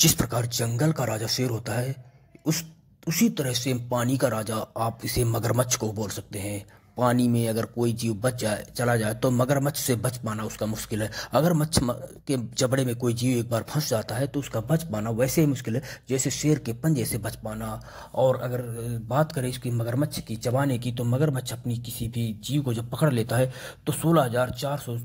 जिस प्रकार जंगल का राजा शेर होता है उस उसी तरह से पानी का राजा आप इसे मगरमच्छ को बोल सकते हैं पानी में अगर कोई जीव बच जाए चला जाए तो मगरमच्छ से बच पाना उसका मुश्किल है अगर मच्छ के जबड़े में कोई जीव एक बार फंस जाता है तो उसका बच पाना वैसे ही मुश्किल है जैसे शेर के पंजे से बच पाना और अगर बात करें इसकी मगरमच्छ की चबाने की तो मगरमच्छ अपनी किसी भी जीव को जब पकड़ लेता है तो सोलह